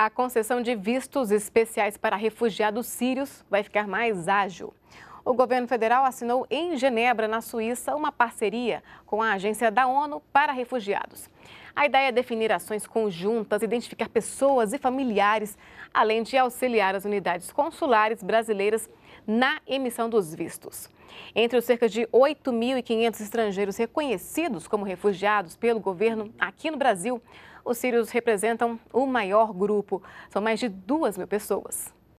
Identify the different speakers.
Speaker 1: a concessão de vistos especiais para refugiados sírios vai ficar mais ágil. O governo federal assinou em Genebra, na Suíça, uma parceria com a Agência da ONU para Refugiados. A ideia é definir ações conjuntas, identificar pessoas e familiares, além de auxiliar as unidades consulares brasileiras na emissão dos vistos. Entre os cerca de 8.500 estrangeiros reconhecidos como refugiados pelo governo aqui no Brasil, os sírios representam o maior grupo. São mais de 2 mil pessoas.